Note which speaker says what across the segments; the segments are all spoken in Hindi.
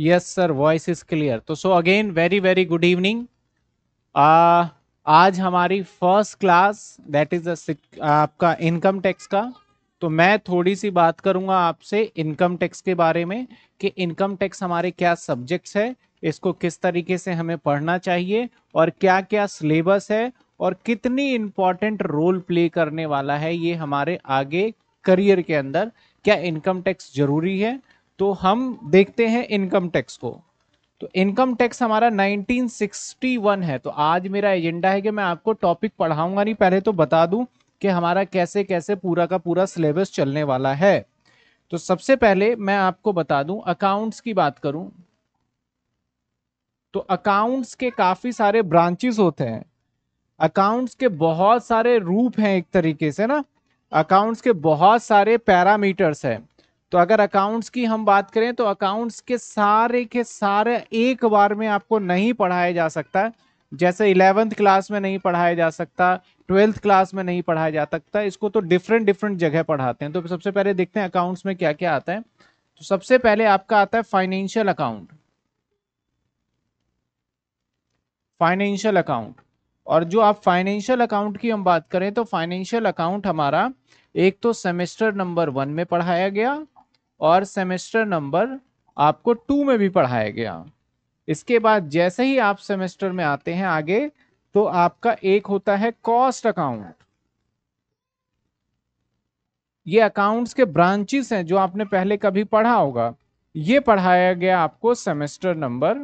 Speaker 1: yes sir voice is clear तो so again very very good evening आज हमारी फर्स्ट क्लास दैट इज आपका इनकम टैक्स का तो मैं थोड़ी सी बात करूंगा आपसे इनकम टैक्स के बारे में कि इनकम टैक्स हमारे क्या सब्जेक्ट्स है इसको किस तरीके से हमें पढ़ना चाहिए और क्या क्या सिलेबस है और कितनी इम्पॉर्टेंट रोल प्ले करने वाला है ये हमारे आगे करियर के अंदर क्या इनकम टैक्स जरूरी है तो हम देखते हैं इनकम टैक्स को तो इनकम टैक्स हमारा 1961 है तो आज मेरा एजेंडा है कि मैं आपको टॉपिक पढ़ाऊंगा नहीं पहले तो बता दूं कि हमारा कैसे कैसे पूरा का पूरा सिलेबस चलने वाला है तो सबसे पहले मैं आपको बता दूं अकाउंट्स की बात करूं तो अकाउंट्स के काफी सारे ब्रांचेस होते हैं अकाउंट्स के बहुत सारे रूप हैं एक तरीके से ना अकाउंट्स के बहुत सारे पैरामीटर्स हैं तो अगर अकाउंट्स की हम बात करें तो अकाउंट्स के सारे के सारे एक बार में आपको नहीं पढ़ाया जा सकता जैसे इलेवेंथ क्लास में नहीं पढ़ाया जा सकता ट्वेल्थ क्लास में नहीं पढ़ाया जा सकता इसको तो डिफरेंट डिफरेंट जगह पढ़ाते हैं तो सबसे पहले देखते हैं अकाउंट्स में क्या क्या आता है तो सबसे पहले आपका आता है फाइनेंशियल अकाउंट फाइनेंशियल अकाउंट और जो आप फाइनेंशियल अकाउंट की हम बात करें तो फाइनेंशियल अकाउंट हमारा एक तो सेमेस्टर नंबर वन में पढ़ाया गया और सेमेस्टर नंबर आपको टू में भी पढ़ाया गया इसके बाद जैसे ही आप सेमेस्टर में आते हैं आगे तो आपका एक होता है कॉस्ट अकाउंट ये अकाउंट्स के ब्रांचेस हैं जो आपने पहले कभी पढ़ा होगा ये पढ़ाया गया आपको सेमेस्टर नंबर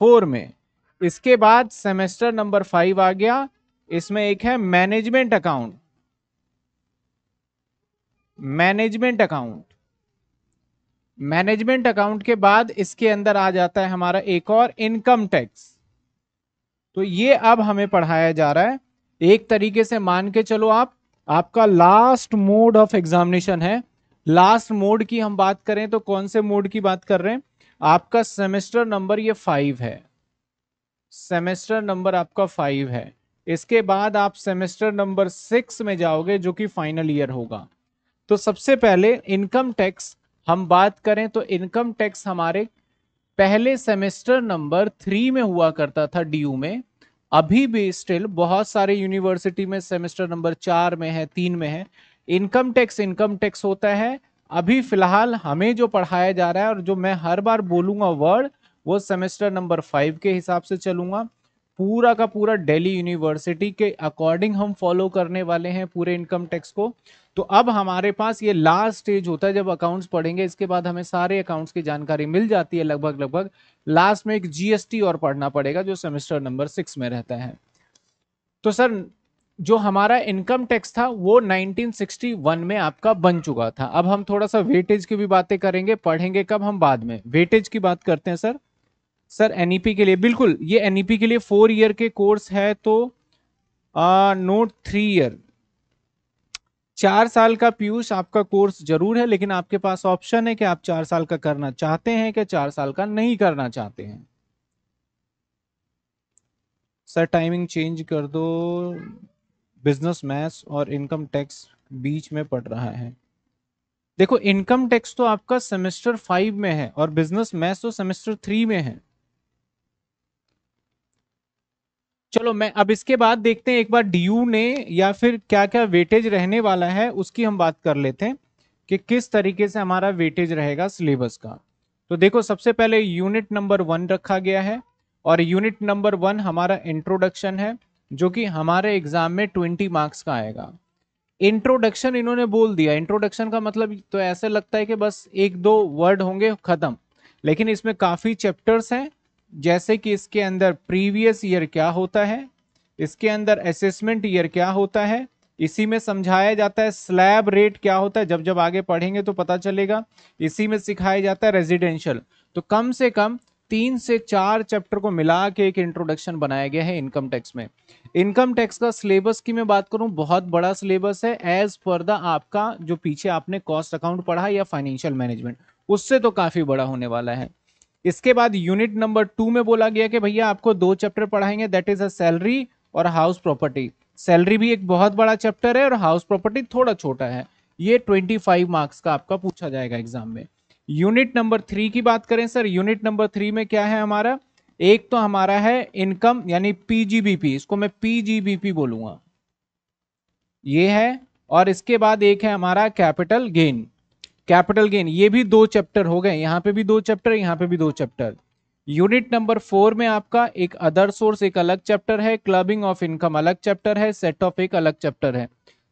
Speaker 1: फोर में इसके बाद सेमेस्टर नंबर फाइव आ गया इसमें एक है management account management account management account के बाद इसके अंदर आ जाता है हमारा एक और इनकम टैक्स तो ये अब हमें पढ़ाया जा रहा है एक तरीके से मान के चलो आप आपका लास्ट मोड ऑफ एग्जामिनेशन है लास्ट मोड की हम बात करें तो कौन से मोड की बात कर रहे हैं आपका सेमेस्टर नंबर ये फाइव है सेमेस्टर नंबर आपका फाइव है इसके बाद आप सेमेस्टर नंबर सिक्स में जाओगे जो कि फाइनल ईयर होगा तो सबसे पहले इनकम टैक्स हम बात करें तो इनकम टैक्स हमारे पहले सेमेस्टर नंबर थ्री में हुआ करता था डीयू में अभी भी स्टिल बहुत सारे यूनिवर्सिटी में सेमेस्टर नंबर चार में है तीन में है इनकम टैक्स इनकम टैक्स होता है अभी फिलहाल हमें जो पढ़ाया जा रहा है और जो मैं हर बार बोलूंगा वर्ड वो सेमेस्टर नंबर फाइव के हिसाब से चलूंगा पूरा का पूरा दिल्ली यूनिवर्सिटी के अकॉर्डिंग हम फॉलो करने वाले हैं पूरे इनकम टैक्स को तो अब हमारे पास ये लास्ट स्टेज होता है जब अकाउंट्स पढ़ेंगे इसके बाद हमें सारे अकाउंट्स की जानकारी मिल जाती है लगभग लगभग लास्ट में एक जीएसटी और पढ़ना पड़ेगा जो सेमेस्टर नंबर सिक्स में रहता है तो सर जो हमारा इनकम टैक्स था वो 1961 में आपका बन चुका था अब हम थोड़ा सा वेटेज की भी बातें करेंगे पढ़ेंगे कब हम बाद में वेटेज की बात करते हैं सर सर एन e के लिए बिल्कुल ये एन e के लिए फोर ईयर के कोर्स है तो नोट थ्री ईयर चार साल का पीयूष आपका कोर्स जरूर है लेकिन आपके पास ऑप्शन है कि आप चार साल का करना चाहते हैं कि चार साल का नहीं करना चाहते हैं सर टाइमिंग चेंज कर दो बिजनेस मैथ्स और इनकम टैक्स बीच में पड़ रहा है देखो इनकम टैक्स तो आपका सेमेस्टर फाइव में है और बिजनेस मैथ्स तो सेमेस्टर थ्री में है चलो मैं अब इसके बाद देखते हैं एक बार डी ने या फिर क्या क्या वेटेज रहने वाला है उसकी हम बात कर लेते हैं कि किस तरीके से हमारा वेटेज रहेगा सिलेबस का तो देखो सबसे पहले यूनिट नंबर वन रखा गया है और यूनिट नंबर वन हमारा इंट्रोडक्शन है जो कि हमारे एग्जाम में ट्वेंटी मार्क्स का आएगा इंट्रोडक्शन इन्होंने बोल दिया इंट्रोडक्शन का मतलब तो ऐसे लगता है कि बस एक दो वर्ड होंगे ख़त्म लेकिन इसमें काफ़ी चैप्टर्स हैं जैसे कि इसके अंदर प्रीवियस ईयर क्या होता है इसके अंदर असेसमेंट ईयर क्या होता है इसी में समझाया जाता है स्लैब रेट क्या होता है जब जब आगे पढ़ेंगे तो पता चलेगा इसी में सिखाया जाता है रेजिडेंशियल तो कम से कम तीन से चार चैप्टर को मिला के एक इंट्रोडक्शन बनाया गया है इनकम टैक्स में इनकम टैक्स का सिलेबस की मैं बात करूं बहुत बड़ा सिलेबस है एज पर द आपका जो पीछे आपने कॉस्ट अकाउंट पढ़ा या फाइनेंशियल मैनेजमेंट उससे तो काफी बड़ा होने वाला है इसके बाद यूनिट नंबर टू में बोला गया कि भैया आपको दो चैप्टर पढ़ाएंगे दैट इज अ सैलरी और हाउस प्रॉपर्टी सैलरी भी एक बहुत बड़ा चैप्टर है और हाउस प्रॉपर्टी थोड़ा छोटा है ये 25 मार्क्स का आपका पूछा जाएगा एग्जाम में यूनिट नंबर थ्री की बात करें सर यूनिट नंबर थ्री में क्या है हमारा एक तो हमारा है इनकम यानी पीजीबीपी इसको मैं पीजीबीपी बोलूंगा ये है और इसके बाद एक है हमारा कैपिटल गेन कैपिटल गेन ये भी दो चैप्टर हो गए यहाँ पे भी दो चैप्टर यहाँ पे भी दो चैप्टर यूनिट नंबर फोर में आपका एक अदर सोर्स एक अलग चैप्टर है क्लबिंग ऑफ इनकम अलग चैप्टर है सेट ऑफ एक अलग चैप्टर है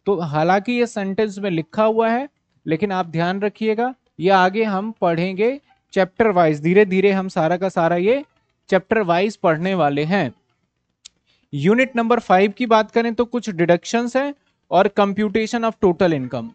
Speaker 1: तो हालांकि ये सेंटेंस में लिखा हुआ है लेकिन आप ध्यान रखिएगा ये आगे हम पढ़ेंगे चैप्टर वाइज धीरे धीरे हम सारा का सारा ये चैप्टर वाइज पढ़ने वाले हैं यूनिट नंबर फाइव की बात करें तो कुछ डिडक्शंस हैं और कंप्यूटेशन ऑफ टोटल इनकम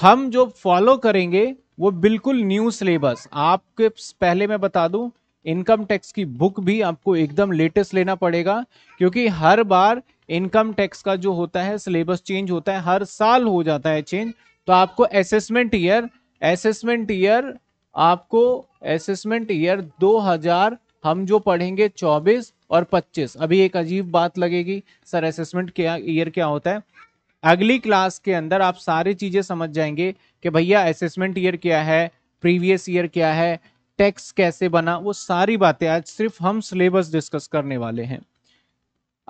Speaker 1: हम जो फॉलो करेंगे वो बिल्कुल न्यू सिलेबस आपके पहले मैं बता दूं इनकम टैक्स की बुक भी आपको एकदम लेटेस्ट लेना पड़ेगा क्योंकि हर बार इनकम टैक्स का जो होता है सिलेबस चेंज होता है हर साल हो जाता है चेंज तो आपको असेसमेंट ईयर असेसमेंट ईयर आपको असेसमेंट ईयर 2000 हम जो पढ़ेंगे 24 और 25 अभी एक अजीब बात लगेगी सर असेसमेंट क्या ईयर क्या होता है अगली क्लास के अंदर आप सारी चीजें समझ जाएंगे कि भैया असेसमेंट ईयर क्या है प्रीवियस ईयर क्या है टैक्स कैसे बना वो सारी बातें आज सिर्फ हम सिलेबस डिस्कस करने वाले हैं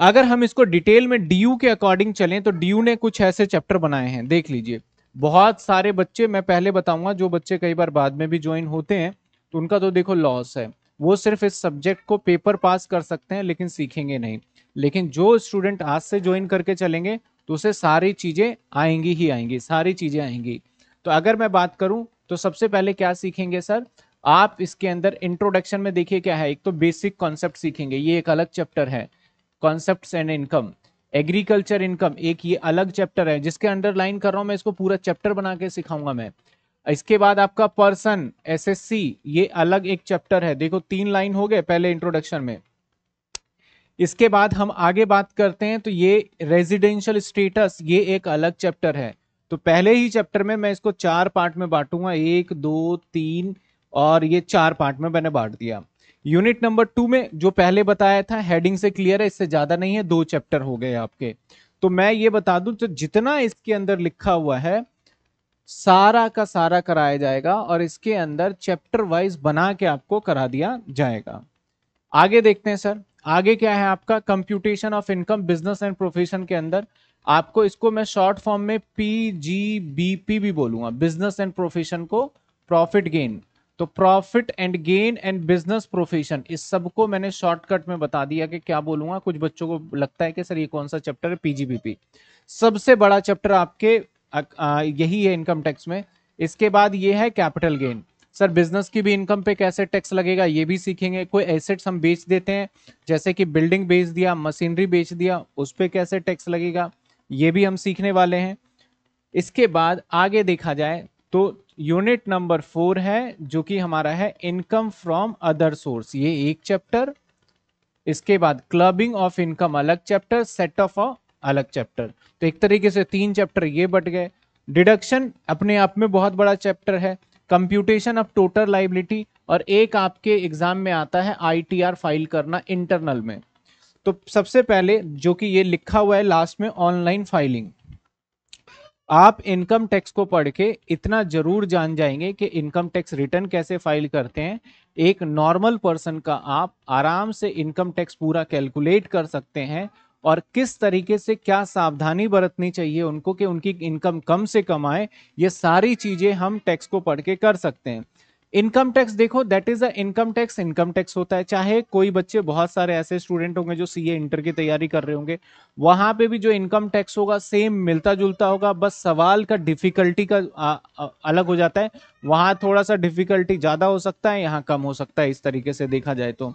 Speaker 1: अगर हम इसको डिटेल में डी के अकॉर्डिंग चलें तो डी ने कुछ ऐसे चैप्टर बनाए हैं देख लीजिए बहुत सारे बच्चे मैं पहले बताऊंगा जो बच्चे कई बार बाद में भी ज्वाइन होते हैं तो उनका तो देखो लॉस है वो सिर्फ इस सब्जेक्ट को पेपर पास कर सकते हैं लेकिन सीखेंगे नहीं लेकिन जो स्टूडेंट आज से ज्वाइन करके चलेंगे तो उसे सारी चीज़ें आएंगी ही आएंगी सारी चीज़ें आएंगी तो अगर मैं बात करूं तो सबसे पहले क्या सीखेंगे सर आप इसके अंदर इंट्रोडक्शन में देखिए क्या है एक तो बेसिक कॉन्सेप्ट सीखेंगे ये एक अलग चैप्टर है concept and income agriculture income एक ये अलग चैप्टर है जिसके अंडरलाइन कर रहा हूं मैं इसको पूरा चैप्टर बना के सिखाऊंगा मैं इसके बाद आपका पर्सन एसएससी ये अलग एक चैप्टर है देखो तीन लाइन हो गए पहले इंट्रोडक्शन में इसके बाद हम आगे बात करते हैं तो ये रेजिडेंशियल स्टेटस ये एक अलग चैप्टर है तो पहले ही चैप्टर में मैं इसको चार पार्ट में बांटूंगा एक दो तीन और ये चार पार्ट में मैंने बांट दिया यूनिट नंबर टू में जो पहले बताया था हेडिंग से क्लियर है इससे ज्यादा नहीं है दो चैप्टर हो गए आपके तो मैं ये बता दूं तो जितना इसके अंदर लिखा हुआ है सारा का सारा कराया जाएगा और इसके अंदर चैप्टर वाइज बना के आपको करा दिया जाएगा आगे देखते हैं सर आगे क्या है आपका computation of income business and profession के अंदर आपको इसको मैं शॉर्ट फॉर्म में पी जी बी पी भी बोलूंगा बिजनेस एंड प्रोफेशन को प्रॉफिट गेन तो profit and gain and business profession इस सबको मैंने शॉर्टकट में बता दिया कि क्या बोलूंगा कुछ बच्चों को लगता है कि सर ये कौन सा चैप्टर है पीजीबीपी सबसे बड़ा चैप्टर आपके यही है इनकम टैक्स में इसके बाद ये है कैपिटल गेन सर बिजनेस की भी इनकम पे कैसे टैक्स लगेगा ये भी सीखेंगे कोई एसेट्स हम बेच देते हैं जैसे कि बिल्डिंग बेच दिया मशीनरी बेच दिया उस पर कैसे टैक्स लगेगा ये भी हम सीखने वाले हैं इसके बाद आगे देखा जाए तो यूनिट नंबर फोर है जो कि हमारा है इनकम फ्रॉम अदर सोर्स ये एक चैप्टर इसके बाद क्लबिंग ऑफ इनकम अलग चैप्टर सेट ऑफ अलग चैप्टर तो एक तरीके से तीन चैप्टर ये बट गए डिडक्शन अपने आप में बहुत बड़ा चैप्टर है कंप्यूटेशन ऑफ टोटल लाइबिलिटी और एक आपके एग्जाम में आता है आईटीआर फाइल करना इंटरनल में तो सबसे पहले जो कि ये लिखा हुआ है लास्ट में ऑनलाइन फाइलिंग आप इनकम टैक्स को पढ़ के इतना जरूर जान जाएंगे कि इनकम टैक्स रिटर्न कैसे फाइल करते हैं एक नॉर्मल पर्सन का आप आराम से इनकम टैक्स पूरा कैलकुलेट कर सकते हैं और किस तरीके से क्या सावधानी बरतनी चाहिए उनको कि उनकी इनकम कम से कम आए ये सारी चीज़ें हम टैक्स को पढ़ के कर सकते हैं इनकम टैक्स देखो that is a income tax income tax होता है चाहे कोई बच्चे बहुत सारे ऐसे स्टूडेंट होंगे जो सीए इंटर की तैयारी कर रहे होंगे वहां पे भी जो इनकम टैक्स होगा सेम मिलता जुलता होगा बस सवाल का डिफिकल्टी का आ, आ, अलग हो जाता है वहां थोड़ा सा डिफिकल्टी ज्यादा हो सकता है यहाँ कम हो सकता है इस तरीके से देखा जाए तो,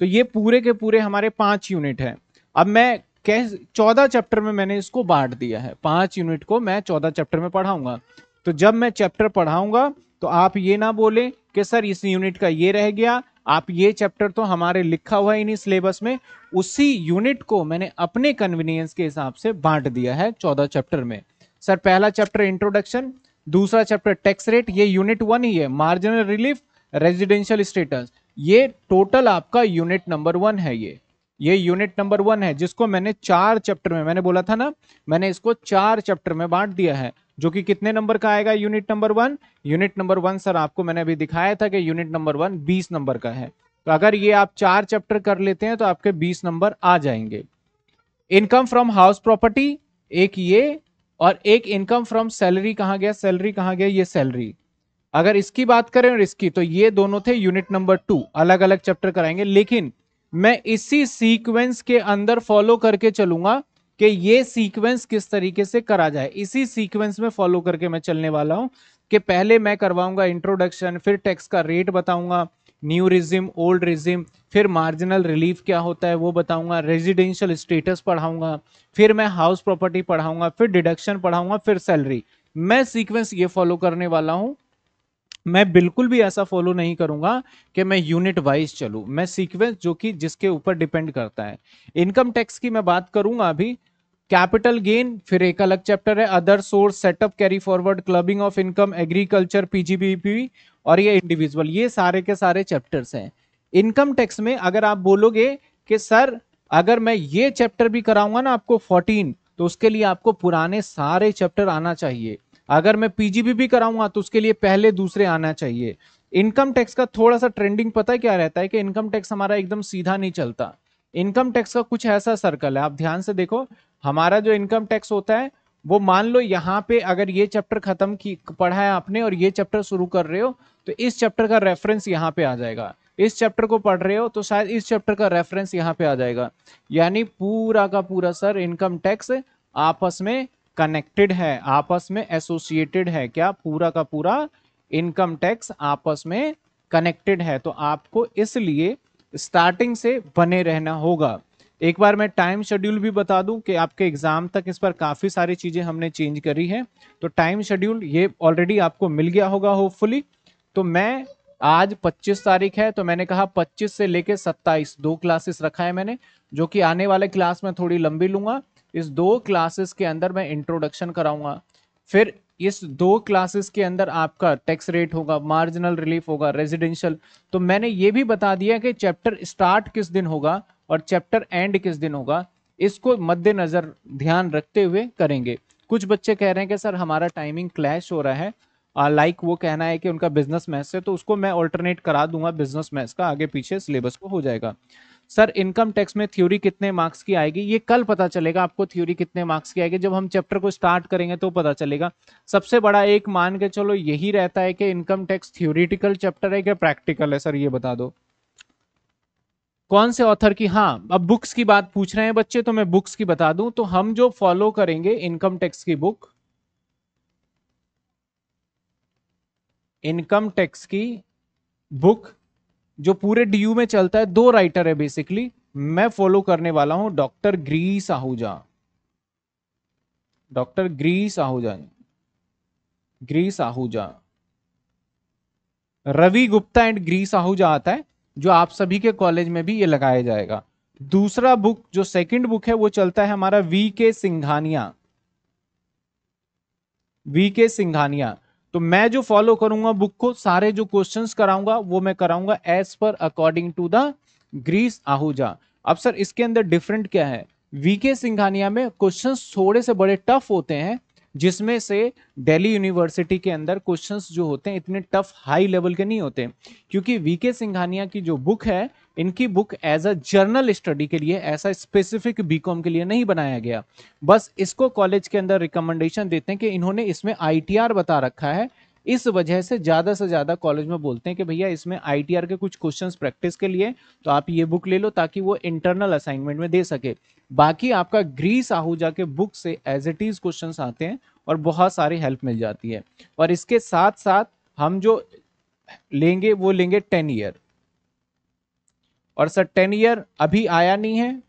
Speaker 1: तो ये पूरे के पूरे हमारे पांच यूनिट है अब मैं कह चौदह चैप्टर में मैंने इसको बांट दिया है पांच यूनिट को मैं चौदह चैप्टर में पढ़ाऊंगा तो जब मैं चैप्टर पढ़ाऊंगा तो आप ये ना बोले कि सर इस यूनिट का ये रह गया आप ये चैप्टर तो हमारे लिखा हुआ है इन्हीं सिलेबस में उसी यूनिट को मैंने अपने कन्वीनियंस के हिसाब से बांट दिया है चौदह चैप्टर में सर पहला चैप्टर इंट्रोडक्शन दूसरा चैप्टर टैक्स रेट ये यूनिट वन ही है मार्जिनल रिलीफ रेजिडेंशियल स्टेटस ये टोटल आपका यूनिट नंबर वन है ये ये यूनिट नंबर वन है जिसको मैंने चार चैप्टर में मैंने बोला था ना मैंने इसको चार चैप्टर में बांट दिया है जो कि कितने नंबर का आएगा unit number one unit number one sir आपको मैंने अभी दिखाया था कि यूनिट नंबर वन बीस नंबर का है तो अगर ये आप चार चैप्टर कर लेते हैं तो आपके बीस नंबर आ जाएंगे इनकम फ्रॉम हाउस प्रॉपर्टी एक ये और एक इनकम फ्रॉम सैलरी कहाँ गया सैलरी कहाँ गया ये सैलरी अगर इसकी बात करें और इसकी तो ये दोनों थे यूनिट नंबर टू अलग अलग चैप्टर कराएंगे लेकिन मैं इसी सीक्वेंस के अंदर फॉलो करके चलूंगा कि ये सीक्वेंस किस तरीके से करा जाए इसी सीक्वेंस में फॉलो करके मैं चलने वाला हूं कि पहले मैं करवाऊंगा इंट्रोडक्शन फिर टैक्स का रेट बताऊंगा न्यू रिजिम ओल्ड रिजिम फिर मार्जिनल रिलीफ क्या होता है वो बताऊंगा रेजिडेंशियल स्टेटस पढ़ाऊंगा फिर मैं हाउस प्रॉपर्टी पढ़ाऊंगा फिर डिडक्शन पढ़ाऊंगा फिर सैलरी मैं सीक्वेंस ये फॉलो करने वाला हूँ मैं बिल्कुल भी ऐसा फॉलो नहीं करूंगा कि मैं यूनिट वाइज चलू मैं सीक्वेंस जो कि जिसके ऊपर डिपेंड करता है इनकम टैक्स की मैं बात करूंगा अभी कैपिटल गेन फिर एक अलग चैप्टर है other source setup carry forward clubbing of income agriculture PGBP और ये इंडिविजुअल ये सारे के सारे चैप्टर्स हैं इनकम टैक्स में अगर आप बोलोगे कि सर अगर मैं ये चैप्टर भी कराऊंगा ना आपको 14 तो उसके लिए आपको पुराने सारे चैप्टर आना चाहिए अगर मैं पीजीबी भी कराऊंगा तो उसके लिए पहले दूसरे आना चाहिए इनकम टैक्स का थोड़ा सा ट्रेंडिंग पता है क्या रहता है कि इनकम टैक्स हमारा एकदम सीधा नहीं चलता इनकम टैक्स का कुछ ऐसा सर्कल है आप ध्यान से देखो हमारा जो इनकम टैक्स होता है वो मान लो यहाँ पे अगर ये चैप्टर खत्म की पढ़ा है आपने और ये चैप्टर शुरू कर रहे हो तो इस चैप्टर का रेफरेंस यहाँ पे आ जाएगा इस चैप्टर को पढ़ रहे हो तो शायद इस चैप्टर का रेफरेंस यहाँ पे आ जाएगा यानी पूरा का पूरा सर इनकम टैक्स आपस में कनेक्टेड है आपस में एसोसिएटेड है क्या पूरा का पूरा इनकम टैक्स आपस में कनेक्टेड है तो आपको इसलिए स्टार्टिंग से बने रहना होगा एक बार मैं टाइम शेड्यूल भी बता दूं कि आपके एग्जाम तक इस पर काफ़ी सारी चीज़ें हमने चेंज करी है तो टाइम शेड्यूल ये ऑलरेडी आपको मिल गया होगा होपफुली तो मैं आज 25 तारीख है तो मैंने कहा 25 से लेके 27 दो क्लासेस रखा है मैंने जो कि आने वाले क्लास में थोड़ी लंबी लूंगा इस दो क्लासेस के अंदर मैं इंट्रोडक्शन कराऊंगा फिर इस दो क्लासेस के अंदर आपका टैक्स रेट होगा मार्जिनल रिलीफ होगा रेजिडेंशियल तो मैंने ये भी बता दिया कि चैप्टर स्टार्ट किस दिन होगा और चैप्टर एंड किस दिन होगा इसको मद्देनज़र ध्यान रखते हुए करेंगे कुछ बच्चे कह रहे हैं कि सर हमारा टाइमिंग क्लैश हो रहा है लाइक like वो कहना है कि उनका बिजनेस मैथ से तो उसको मैं ऑल्टरनेट करा दूंगा बिजनेस मैथ का आगे पीछे सिलेबस को हो जाएगा सर इनकम टैक्स में थ्योरी कितने मार्क्स की आएगी ये कल पता चलेगा आपको थ्योरी कितने मार्क्स की आएगी जब हम चैप्टर को स्टार्ट करेंगे तो पता चलेगा सबसे बड़ा एक मान के चलो यही रहता है कि इनकम टैक्स थ्योरिटिकल चैप्टर है क्या प्रैक्टिकल है सर ये बता दो कौन से ऑथर की हाँ अब बुक्स की बात पूछ रहे हैं बच्चे तो मैं बुक्स की बता दूं तो हम जो फॉलो करेंगे इनकम टैक्स की बुक इनकम टैक्स की बुक जो पूरे डीयू में चलता है दो राइटर है बेसिकली मैं फॉलो करने वाला हूं डॉक्टर ग्री साहूजा डॉक्टर ग्री साहूजा ग्री साहूजा रवि गुप्ता एंड ग्री साहूजा आता है जो आप सभी के कॉलेज में भी ये लगाया जाएगा दूसरा बुक जो सेकंड बुक है वो चलता है हमारा वी के सिंघानिया वी के सिंघानिया तो मैं जो फॉलो करूंगा बुक को सारे जो क्वेश्चंस कराऊंगा वो मैं कराऊंगा as per according to the Girish Ahuja अब सर इसके अंदर डिफरेंट क्या है वीके सिंघानिया में क्वेश्चंस थोड़े से बड़े टफ होते हैं जिसमें से दिल्ली यूनिवर्सिटी के अंदर क्वेश्चंस जो होते हैं इतने टफ हाई लेवल के नहीं होते क्योंकि वीके सिंघानिया की जो बुक है इनकी book as a journal study के लिए ऐसा स्पेसिफिक बीकॉम के लिए नहीं बनाया गया बस इसको कॉलेज के अंदर रिकमेंडेशन देते हैं कि इन्होंने इसमें आईटीआर बता रखा है इस वजह से ज़्यादा से ज़्यादा कॉलेज में बोलते हैं कि भैया इसमें आई के कुछ क्वेश्चन प्रैक्टिस के लिए तो आप ये बुक ले लो ताकि वो इंटरनल असाइनमेंट में दे सके बाकी आपका ग्रीस आहूजा के बुक से एज इट इज़ क्वेश्चन आते हैं और बहुत सारी हेल्प मिल जाती है और इसके साथ साथ हम जो लेंगे वो लेंगे टेन ईयर और सर टेन ईयर अभी आया नहीं है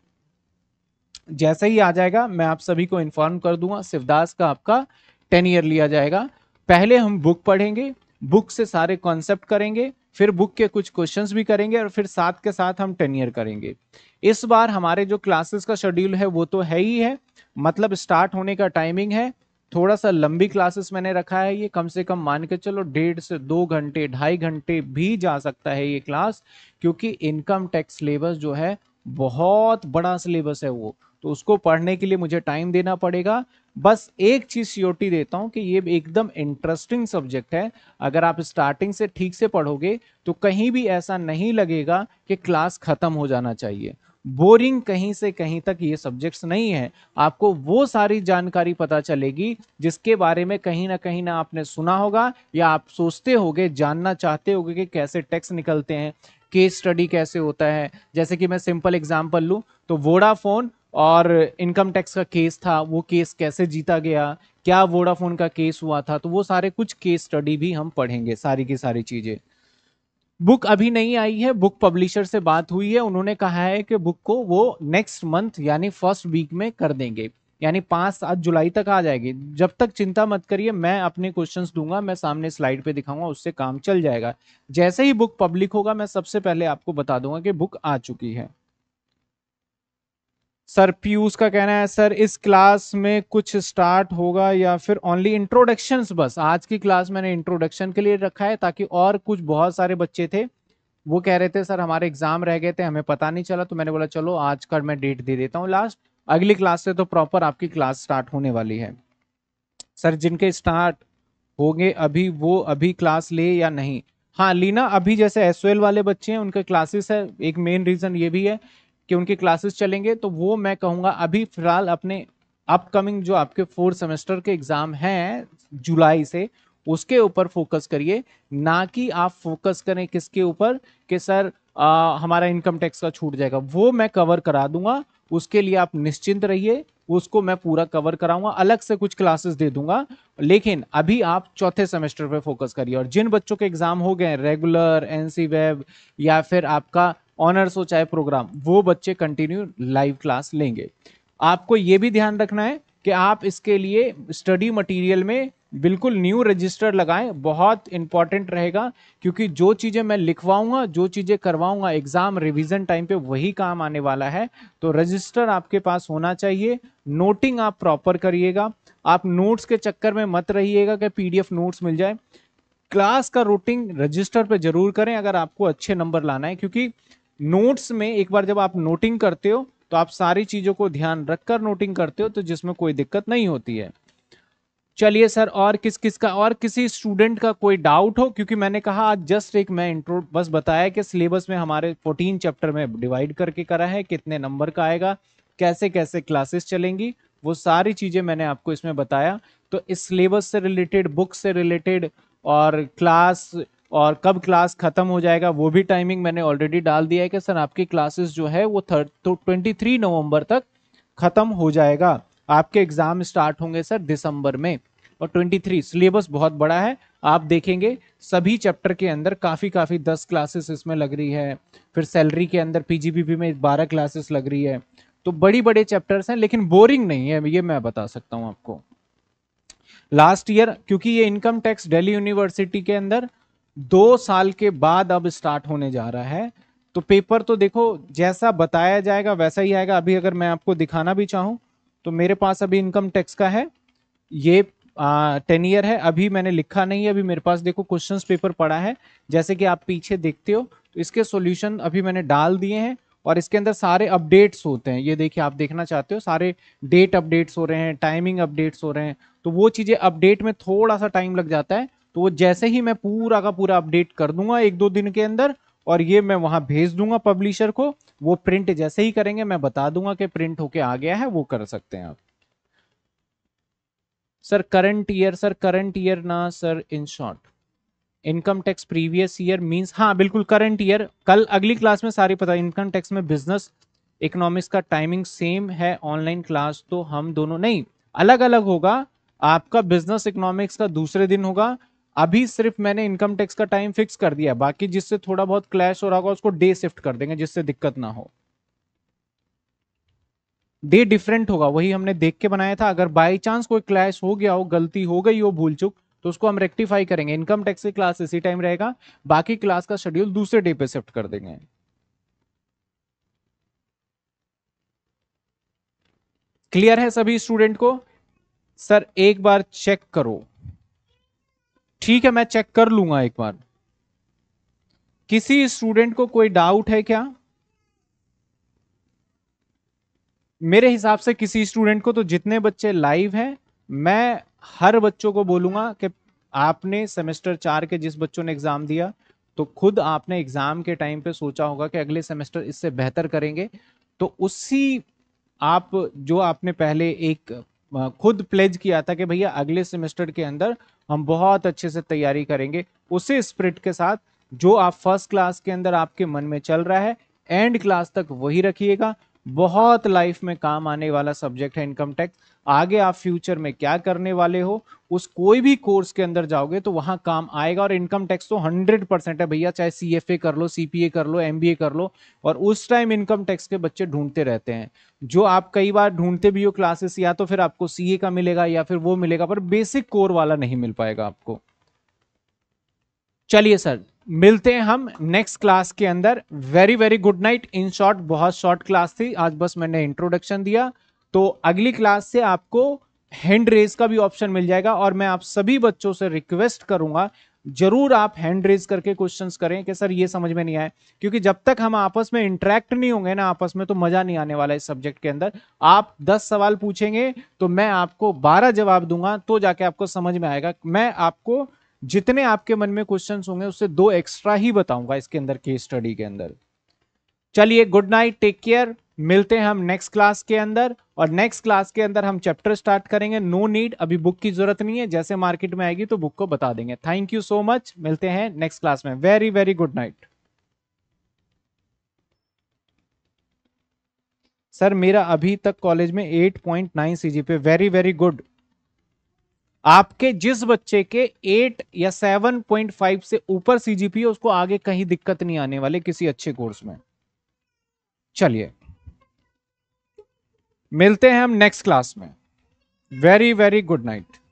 Speaker 1: जैसे ही आ जाएगा मैं आप सभी को इन्फॉर्म कर दूंगा शिवदास का आपका टेन ईयर लिया जाएगा पहले हम बुक पढ़ेंगे बुक से सारे कॉन्सेप्ट करेंगे फिर बुक के कुछ क्वेश्चंस भी करेंगे और फिर साथ के साथ हम टेन ईयर करेंगे इस बार हमारे जो क्लासेस का शेड्यूल है वो तो है ही है मतलब स्टार्ट होने का टाइमिंग है थोड़ा सा लंबी क्लासेस मैंने रखा है ये कम से कम मान के चलो डेढ़ से दो घंटे ढाई घंटे भी जा सकता है ये क्लास क्योंकि इनकम टैक्स सिलेबस जो है बहुत बड़ा सिलेबस है वो तो उसको पढ़ने के लिए मुझे टाइम देना पड़ेगा बस एक चीज सीओटी देता हूं कि ये एकदम इंटरेस्टिंग सब्जेक्ट है अगर आप स्टार्टिंग से ठीक से पढ़ोगे तो कहीं भी ऐसा नहीं लगेगा कि क्लास खत्म हो जाना चाहिए बोरिंग कहीं से कहीं तक ये सब्जेक्ट्स नहीं है आपको वो सारी जानकारी पता चलेगी जिसके बारे में कहीं ना कहीं ना आपने सुना होगा या आप सोचते होगे जानना चाहते होगे कि कैसे टैक्स निकलते हैं केस स्टडी कैसे होता है जैसे कि मैं सिंपल एग्जांपल लूँ तो वोडाफोन और इनकम टैक्स का केस था वो केस कैसे जीता गया क्या वोडाफोन का केस हुआ था तो वो सारे कुछ केस स्टडी भी हम पढ़ेंगे सारी की सारी चीज़ें बुक अभी नहीं आई है बुक पब्लिशर से बात हुई है उन्होंने कहा है कि बुक को वो नेक्स्ट मंथ यानी फर्स्ट वीक में कर देंगे यानी पाँच सात जुलाई तक आ जाएगी जब तक चिंता मत करिए मैं अपने क्वेश्चंस दूंगा मैं सामने स्लाइड पे दिखाऊंगा उससे काम चल जाएगा जैसे ही बुक पब्लिक होगा मैं सबसे पहले आपको बता दूंगा कि बुक आ चुकी है सर पीयूष का कहना है सर इस क्लास में कुछ स्टार्ट होगा या फिर ओनली इंट्रोडक्शन बस आज की क्लास मैंने इंट्रोडक्शन के लिए रखा है ताकि और कुछ बहुत सारे बच्चे थे वो कह रहे थे सर हमारे एग्जाम रह गए थे हमें पता नहीं चला तो मैंने बोला चलो आज का मैं डेट दे देता हूँ लास्ट अगली क्लास से तो प्रॉपर आपकी क्लास स्टार्ट होने वाली है सर जिनके स्टार्ट होंगे अभी वो अभी क्लास ले या नहीं हाँ लीना अभी जैसे एस वाले बच्चे हैं उनके क्लासेस है एक मेन रीज़न ये भी है कि उनके क्लासेस चलेंगे तो वो मैं कहूँगा अभी फिलहाल अपने अपकमिंग जो आपके फोर्थ सेमेस्टर के एग्ज़ाम हैं जुलाई से उसके ऊपर फोकस करिए ना कि आप फोकस करें किसके ऊपर कि सर आ, हमारा इनकम टैक्स का छूट जाएगा वो मैं कवर करा दूंगा उसके लिए आप निश्चिंत रहिए उसको मैं पूरा कवर कराऊंगा अलग से कुछ क्लासेस दे दूंगा लेकिन अभी आप चौथे सेमेस्टर पे फोकस करिए और जिन बच्चों के एग्जाम हो गए रेगुलर एनसी वेब या फिर आपका ऑनर्स हो चाहे प्रोग्राम वो बच्चे कंटिन्यू लाइव क्लास लेंगे आपको ये भी ध्यान रखना है कि आप इसके लिए स्टडी मटेरियल में बिल्कुल न्यू रजिस्टर लगाएं बहुत इंपॉर्टेंट रहेगा क्योंकि जो चीज़ें मैं लिखवाऊंगा जो चीज़ें करवाऊंगा एग्ज़ाम रिवीजन टाइम पे वही काम आने वाला है तो रजिस्टर आपके पास होना चाहिए नोटिंग आप प्रॉपर करिएगा आप नोट्स के चक्कर में मत रहिएगा कि पीडीएफ नोट्स मिल जाए क्लास का रूटिंग रजिस्टर पर जरूर करें अगर आपको अच्छे नंबर लाना है क्योंकि नोट्स में एक बार जब आप नोटिंग करते हो तो आप सारी चीजों को ध्यान रखकर नोटिंग करते हो तो जिसमें कोई दिक्कत नहीं होती है चलिए सर और किस किस का और किसी स्टूडेंट का कोई डाउट हो क्योंकि मैंने कहा आज जस्ट एक मैं इंट्रो बस बताया कि सिलेबस में हमारे 14 चैप्टर में डिवाइड करके करा है कितने नंबर का आएगा कैसे कैसे क्लासेस चलेंगी वो सारी चीज़ें मैंने आपको इसमें बताया तो इस सिलेबस से रिलेटेड बुक से रिलेटेड और क्लास और कब क्लास खत्म हो जाएगा वो भी टाइमिंग मैंने ऑलरेडी डाल दिया है कि सर आपकी क्लासेस जो है वो थर्ड तो ट्वेंटी थ्री नवम्बर तक ख़त्म हो जाएगा आपके एग्ज़ाम स्टार्ट होंगे सर दिसंबर में और ट्वेंटी थ्री सिलेबस बहुत बड़ा है आप देखेंगे सभी चैप्टर के अंदर काफ़ी काफ़ी दस क्लासेस इसमें लग रही है फिर सैलरी के अंदर पीजीबीपी में बारह क्लासेस लग रही है तो बड़ी बड़े चैप्टर्स हैं लेकिन बोरिंग नहीं है ये मैं बता सकता हूँ आपको लास्ट ईयर क्योंकि ये इनकम टैक्स दिल्ली यूनिवर्सिटी के अंदर दो साल के बाद अब स्टार्ट होने जा रहा है तो पेपर तो देखो जैसा बताया जाएगा वैसा ही आएगा अभी अगर मैं आपको दिखाना भी चाहूँ तो मेरे पास अभी इनकम टैक्स का है ये टेन ईयर है अभी मैंने लिखा नहीं है अभी मेरे पास देखो क्वेश्चंस पेपर पड़ा है जैसे कि आप पीछे देखते हो तो इसके सॉल्यूशन अभी मैंने डाल दिए हैं और इसके अंदर सारे अपडेट्स होते हैं ये देखिए आप देखना चाहते हो सारे डेट अपडेट्स हो रहे हैं टाइमिंग अपडेट्स हो रहे हैं तो वो चीज़ें अपडेट में थोड़ा सा टाइम लग जाता है तो वो जैसे ही मैं पूरा का पूरा अपडेट कर दूंगा एक दो दिन के अंदर और ये मैं वहां भेज दूंगा पब्लिशर को वो प्रिंट जैसे ही करेंगे मैं बता दूंगा कि प्रिंट होके आ गया है वो कर सकते हैं आप sir current year sir current year ना sir in short income tax previous year means हाँ बिल्कुल करंट ईयर कल अगली क्लास में सारी पता इनकम टैक्स में बिजनेस इकोनॉमिक्स का टाइमिंग सेम है ऑनलाइन क्लास तो हम दोनों नहीं अलग अलग होगा आपका बिजनेस इकोनॉमिक्स का दूसरे दिन होगा अभी सिर्फ मैंने इनकम टैक्स का टाइम फिक्स कर दिया बाकी जिससे थोड़ा बहुत क्लैश हो रहा होगा उसको डे शिफ्ट कर देंगे जिससे दिक्कत ना हो डे डिफरेंट होगा वही हमने देख के बनाया था अगर बाई चांस कोई क्लैश हो गया हो गलती हो गई हो भूल चुक तो उसको हम रेक्टिफाई करेंगे इनकम टैक्स की क्लास इसी टाइम रहेगा बाकी क्लास का शेड्यूल दूसरे डे पे शिफ्ट कर देंगे क्लियर है सभी स्टूडेंट को सर एक बार चेक करो ठीक है मैं चेक कर लूंगा एक बार किसी स्टूडेंट को कोई डाउट है क्या मेरे हिसाब से किसी स्टूडेंट को तो जितने बच्चे लाइव हैं मैं हर बच्चों को बोलूंगा कि आपने सेमेस्टर चार के जिस बच्चों ने एग्जाम दिया तो खुद आपने एग्जाम के टाइम पे सोचा होगा कि अगले सेमेस्टर इससे बेहतर करेंगे तो उसी आप जो आपने पहले एक खुद प्लेज किया था कि भैया अगले सेमेस्टर के अंदर हम बहुत अच्छे से तैयारी करेंगे उसी स्प्रिट के साथ जो आप फर्स्ट क्लास के अंदर आपके मन में चल रहा है एंड क्लास तक वही रखिएगा बहुत लाइफ में काम आने वाला सब्जेक्ट है इनकम टैक्स आगे आप फ्यूचर में क्या करने वाले हो उस कोई भी कोर्स के अंदर जाओगे तो वहां काम आएगा और इनकम टैक्स तो 100 परसेंट है भैया चाहे सी कर लो सी कर लो एम कर लो और उस टाइम इनकम टैक्स के बच्चे ढूंढते रहते हैं जो आप कई बार ढूंढते भी हो क्लासेस या तो फिर आपको सी का मिलेगा या फिर वो मिलेगा पर बेसिक कोर वाला नहीं मिल पाएगा आपको चलिए सर मिलते हैं हम नेक्स्ट क्लास के अंदर very very good night in short बहुत शॉर्ट क्लास थी आज बस मैंने इंट्रोडक्शन दिया तो अगली क्लास से आपको हैंड रेज का भी ऑप्शन मिल जाएगा और मैं आप सभी बच्चों से रिक्वेस्ट करूंगा जरूर आप हैंड रेज करके क्वेश्चंस करें कि सर ये समझ में नहीं आए क्योंकि जब तक हम आपस में इंटरेक्ट नहीं होंगे ना आपस में तो मजा नहीं आने वाला इस सब्जेक्ट के अंदर आप 10 सवाल पूछेंगे तो मैं आपको 12 जवाब दूंगा तो जाके आपको समझ में आएगा मैं आपको जितने आपके मन में क्वेश्चन होंगे उससे दो एक्स्ट्रा ही बताऊंगा इसके अंदर केस स्टडी के अंदर चलिए गुड नाइट टेक केयर मिलते हैं हम नेक्स्ट क्लास के अंदर और नेक्स्ट क्लास के अंदर हम चैप्टर स्टार्ट करेंगे नो no नीड अभी बुक की जरूरत नहीं है जैसे मार्केट में आएगी तो बुक को बता देंगे थैंक यू सो मच मिलते हैं नेक्स्ट क्लास में very very good night sir मेरा अभी तक कॉलेज में 8.9 सीजीपीए वेरी वेरी गुड आपके जिस बच्चे के एट या सेवन पॉइंट फाइव से ऊपर सीजीपी उसको आगे कहीं दिक्कत नहीं आने वाले किसी अच्छे कोर्स में चलिए मिलते हैं हम नेक्स्ट क्लास में वेरी वेरी गुड नाइट